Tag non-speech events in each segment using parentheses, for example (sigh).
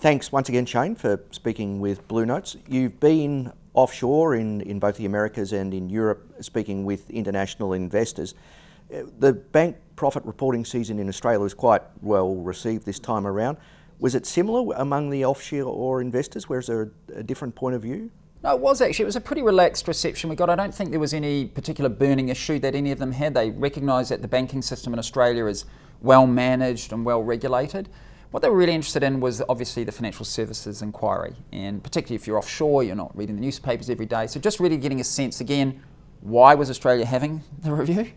thanks once again, Shane, for speaking with Blue Notes. You've been offshore in, in both the Americas and in Europe speaking with international investors. The bank profit reporting season in Australia was quite well received this time around. Was it similar among the offshore or investors? Where is there a, a different point of view? No, it was actually. It was a pretty relaxed reception we got. I don't think there was any particular burning issue that any of them had. They recognised that the banking system in Australia is well managed and well regulated. What they were really interested in was obviously the financial services inquiry, and particularly if you're offshore, you're not reading the newspapers every day. So just really getting a sense again, why was Australia having the review?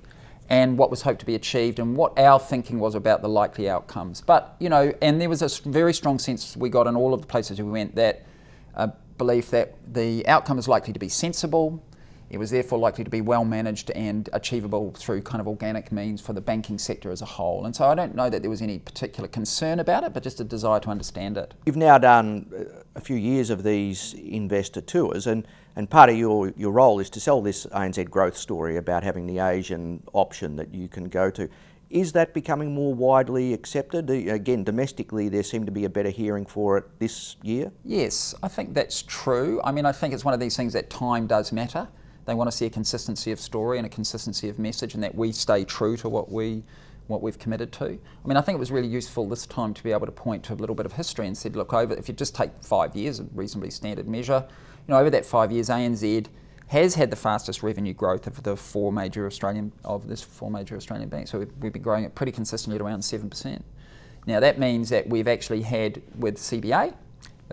and what was hoped to be achieved and what our thinking was about the likely outcomes. But, you know, and there was a very strong sense we got in all of the places we went that a uh, belief that the outcome is likely to be sensible, it was therefore likely to be well managed and achievable through kind of organic means for the banking sector as a whole. And so I don't know that there was any particular concern about it, but just a desire to understand it. You've now done a few years of these investor tours, and, and part of your, your role is to sell this ANZ growth story about having the Asian option that you can go to. Is that becoming more widely accepted? Again, domestically, there seemed to be a better hearing for it this year. Yes, I think that's true. I mean, I think it's one of these things that time does matter. They want to see a consistency of story and a consistency of message, and that we stay true to what we what we've committed to. I mean, I think it was really useful this time to be able to point to a little bit of history and said, look, over if you just take five years, a reasonably standard measure, you know, over that five years, ANZ has had the fastest revenue growth of the four major Australian of this four major Australian banks. So we've, we've been growing it pretty consistently at around seven percent. Now that means that we've actually had with CBA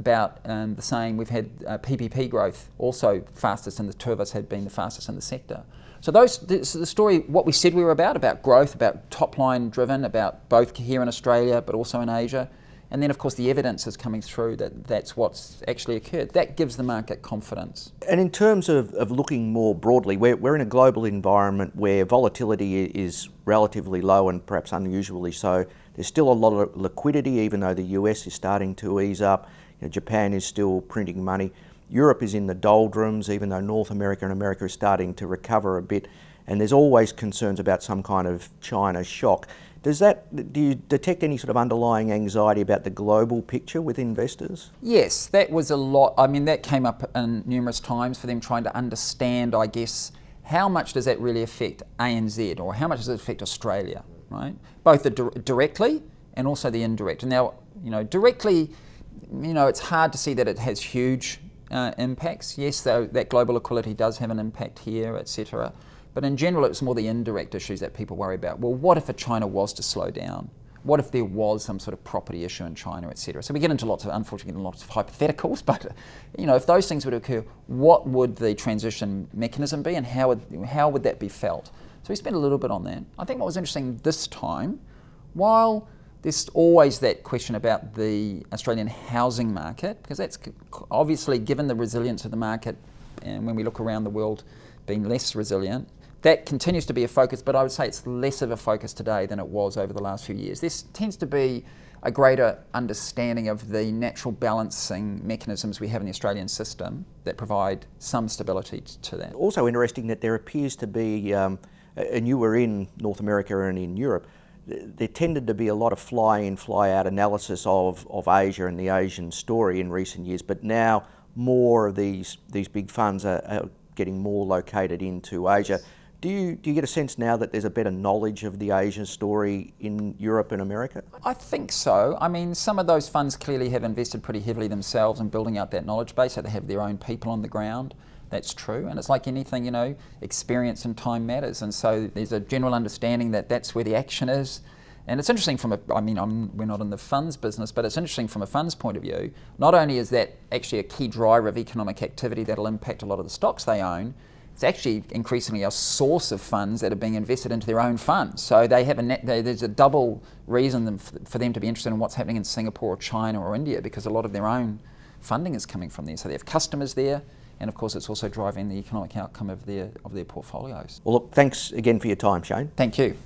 about um, the same. We've had uh, PPP growth also fastest, and the two of us had been the fastest in the sector. So those so the story, what we said we were about, about growth, about top line driven, about both here in Australia but also in Asia, and then, of course, the evidence is coming through that that's what's actually occurred. That gives the market confidence. And in terms of, of looking more broadly, we're, we're in a global environment where volatility is relatively low and perhaps unusually so. There's still a lot of liquidity, even though the US is starting to ease up. You know, Japan is still printing money. Europe is in the doldrums, even though North America and America is starting to recover a bit. And there's always concerns about some kind of China shock. Does that, do you detect any sort of underlying anxiety about the global picture with investors? Yes, that was a lot. I mean, that came up in numerous times for them trying to understand, I guess, how much does that really affect ANZ or how much does it affect Australia, right? Both the di directly and also the indirect. And now, you know, directly, you know, it's hard to see that it has huge uh, impacts. Yes, though, that global equality does have an impact here, etc. But in general, it's more the indirect issues that people worry about. Well, what if a China was to slow down? What if there was some sort of property issue in China, et cetera? So we get into lots of, unfortunately, lots of hypotheticals, (laughs) but you know, if those things were to occur, what would the transition mechanism be and how would, how would that be felt? So we spent a little bit on that. I think what was interesting this time, while there's always that question about the Australian housing market, because that's obviously, given the resilience of the market, and when we look around the world, being less resilient, that continues to be a focus, but I would say it's less of a focus today than it was over the last few years. This tends to be a greater understanding of the natural balancing mechanisms we have in the Australian system that provide some stability to that. Also interesting that there appears to be, um, and you were in North America and in Europe, there tended to be a lot of fly-in, fly-out analysis of, of Asia and the Asian story in recent years, but now more of these, these big funds are, are getting more located into Asia. Yes do you, do you get a sense now that there's a better knowledge of the Asian story in Europe and America? I think so. I mean, some of those funds clearly have invested pretty heavily themselves in building out that knowledge base, so they have their own people on the ground. That's true. And it's like anything, you know, experience and time matters. And so there's a general understanding that that's where the action is. And it's interesting from a, I mean, I'm, we're not in the funds business, but it's interesting from a funds point of view. Not only is that actually a key driver of economic activity that'll impact a lot of the stocks they own, it's actually increasingly a source of funds that are being invested into their own funds. So they have a net, they, there's a double reason for them to be interested in what's happening in Singapore or China or India because a lot of their own funding is coming from there. So they have customers there, and of course it's also driving the economic outcome of their of their portfolios. Well, look, thanks again for your time, Shane. Thank you.